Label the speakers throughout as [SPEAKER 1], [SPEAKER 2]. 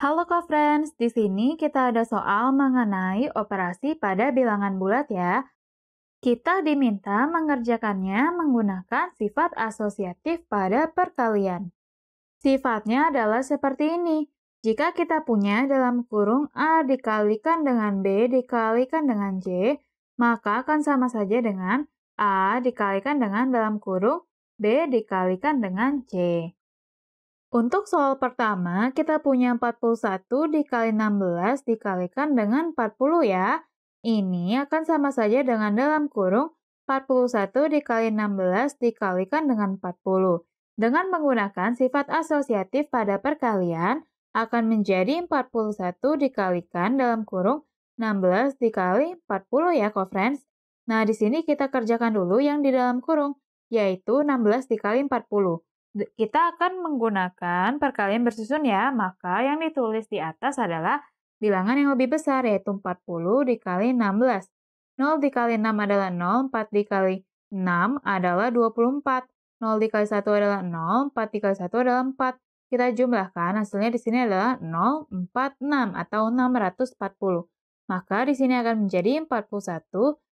[SPEAKER 1] Halo co-friends, di sini kita ada soal mengenai operasi pada bilangan bulat ya. Kita diminta mengerjakannya menggunakan sifat asosiatif pada perkalian. Sifatnya adalah seperti ini. Jika kita punya dalam kurung A dikalikan dengan B dikalikan dengan C, maka akan sama saja dengan A dikalikan dengan dalam kurung B dikalikan dengan C. Untuk soal pertama, kita punya 41 dikali 16 dikalikan dengan 40 ya. Ini akan sama saja dengan dalam kurung 41 dikali 16 dikalikan dengan 40. Dengan menggunakan sifat asosiatif pada perkalian, akan menjadi 41 dikalikan dalam kurung 16 dikali 40 ya, co-friends. Nah, di sini kita kerjakan dulu yang di dalam kurung, yaitu 16 dikali 40 kita akan menggunakan perkalian bersusun ya, maka yang ditulis di atas adalah bilangan yang lebih besar yaitu 40 dikali 16. 0 dikali 6 adalah 0, 4 dikali 6 adalah 24. 0 dikali 1 adalah 0, 4 dikali 1 adalah 4. Kita jumlahkan, hasilnya di sini adalah 046 atau 640. Maka di sini akan menjadi 41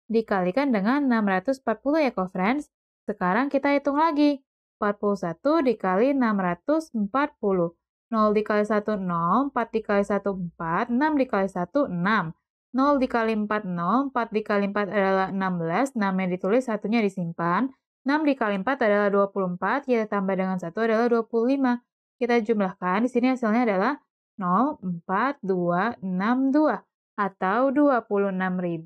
[SPEAKER 1] dikalikan dengan 640 ya, co-friends. Sekarang kita hitung lagi. 41 dikali 640. 0 dikali 1 0, 4 dikali 1 4, 6 dikali 1 6. 0 dikali 4 0, 4 dikali 4 adalah 16, 6 yang ditulis satunya disimpan. 6 dikali 4 adalah 24, kita tambah dengan 1 adalah 25. Kita jumlahkan, di sini hasilnya adalah 0, 4, 2, 6, 2 atau 26.240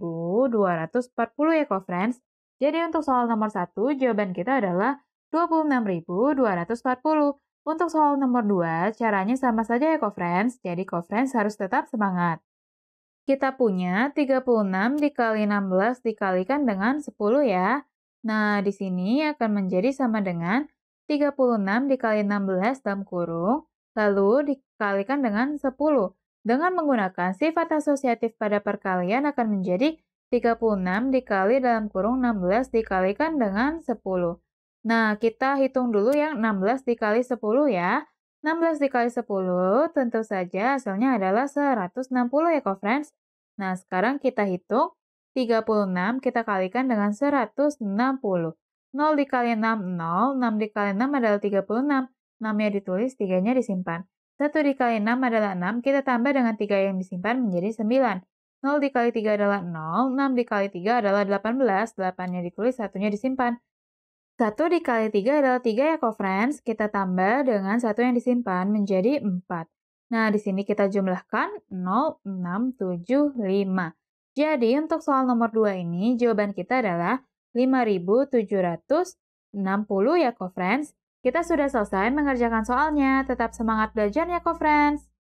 [SPEAKER 1] ya, co-friends. Jadi untuk soal nomor 1, jawaban kita adalah 26.240. Untuk soal nomor 2, caranya sama saja ya co jadi co harus tetap semangat. Kita punya 36 dikali 16 dikalikan dengan 10 ya. Nah, di sini akan menjadi sama dengan 36 dikali 16 dalam kurung, lalu dikalikan dengan 10. Dengan menggunakan sifat asosiatif pada perkalian akan menjadi 36 dikali dalam kurung 16 dikalikan dengan 10. Nah, kita hitung dulu yang 16 dikali 10 ya. 16 dikali 10 tentu saja hasilnya adalah 160 ya, co-friends. Nah, sekarang kita hitung 36 kita kalikan dengan 160. 0 dikali 6, 0. 6 dikali 6 adalah 36. 6-nya ditulis, 3-nya disimpan. 1 dikali 6 adalah 6, kita tambah dengan 3 yang disimpan menjadi 9. 0 dikali 3 adalah 0, 6 dikali 3 adalah 18, 8-nya ditulis, 1-nya disimpan. 1 dikali 3 adalah 3 ya, co-friends. Kita tambah dengan 1 yang disimpan menjadi 4. Nah, di sini kita jumlahkan 0, 6, 7, 5. Jadi, untuk soal nomor 2 ini, jawaban kita adalah 5760 ya, co-friends. Kita sudah selesai mengerjakan soalnya. Tetap semangat belajar ya, co-friends.